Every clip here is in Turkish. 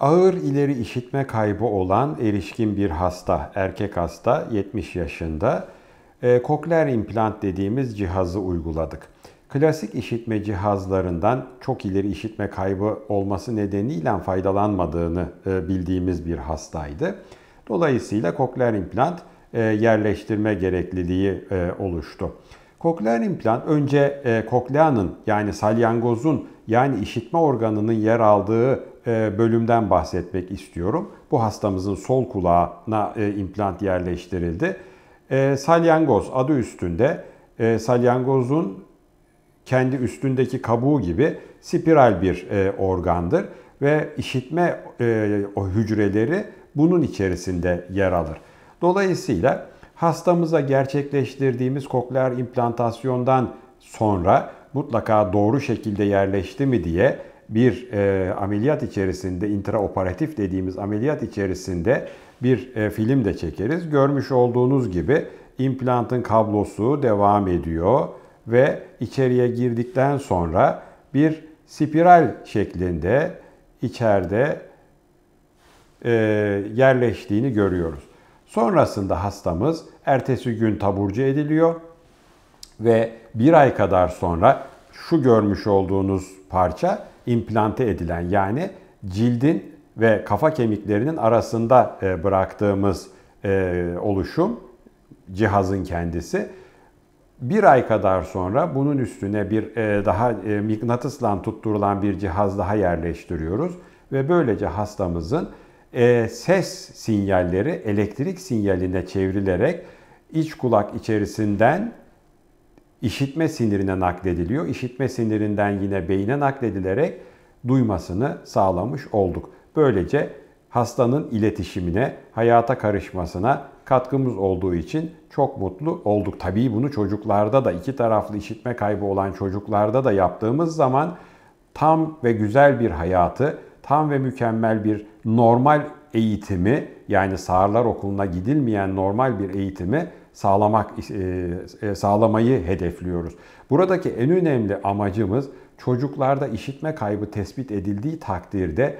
Ağır ileri işitme kaybı olan erişkin bir hasta, erkek hasta 70 yaşında e, kokler implant dediğimiz cihazı uyguladık. Klasik işitme cihazlarından çok ileri işitme kaybı olması nedeniyle faydalanmadığını e, bildiğimiz bir hastaydı. Dolayısıyla kokler implant e, yerleştirme gerekliliği e, oluştu. Kokleer implant önce e, kokleanın yani salyangozun yani işitme organının yer aldığı e, bölümden bahsetmek istiyorum. Bu hastamızın sol kulağına e, implant yerleştirildi. E, salyangoz adı üstünde salyangozun kendi üstündeki kabuğu gibi spiral bir organdır ve işitme hücreleri bunun içerisinde yer alır. Dolayısıyla hastamıza gerçekleştirdiğimiz kokler implantasyondan sonra mutlaka doğru şekilde yerleşti mi diye bir e, ameliyat içerisinde intraoperatif dediğimiz ameliyat içerisinde bir e, film de çekeriz. Görmüş olduğunuz gibi implantın kablosu devam ediyor ve içeriye girdikten sonra bir spiral şeklinde içeride e, yerleştiğini görüyoruz. Sonrasında hastamız ertesi gün taburcu ediliyor ve bir ay kadar sonra şu görmüş olduğunuz parça implante edilen yani cildin ve kafa kemiklerinin arasında e, bıraktığımız e, oluşum cihazın kendisi. Bir ay kadar sonra bunun üstüne bir e, daha mıknatısla tutturulan bir cihaz daha yerleştiriyoruz ve böylece hastamızın e, ses sinyalleri elektrik sinyaline çevrilerek iç kulak içerisinden işitme sinirine naklediliyor. İşitme sinirinden yine beyine nakledilerek duymasını sağlamış olduk. Böylece hastanın iletişimine, hayata karışmasına katkımız olduğu için çok mutlu olduk. Tabii bunu çocuklarda da iki taraflı işitme kaybı olan çocuklarda da yaptığımız zaman tam ve güzel bir hayatı tam ve mükemmel bir normal eğitimi yani sağırlar okuluna gidilmeyen normal bir eğitimi sağlamak e, e, sağlamayı hedefliyoruz. Buradaki en önemli amacımız çocuklarda işitme kaybı tespit edildiği takdirde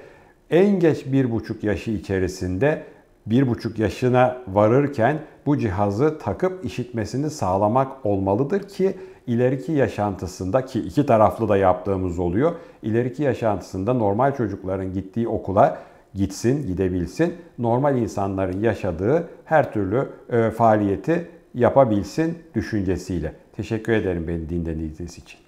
en geç bir buçuk yaşı içerisinde bir buçuk yaşına varırken bu cihazı takıp işitmesini sağlamak olmalıdır ki ileriki yaşantısında ki iki taraflı da yaptığımız oluyor. İleriki yaşantısında normal çocukların gittiği okula gitsin, gidebilsin. Normal insanların yaşadığı her türlü e, faaliyeti yapabilsin düşüncesiyle. Teşekkür ederim beni dinlediğiniz için.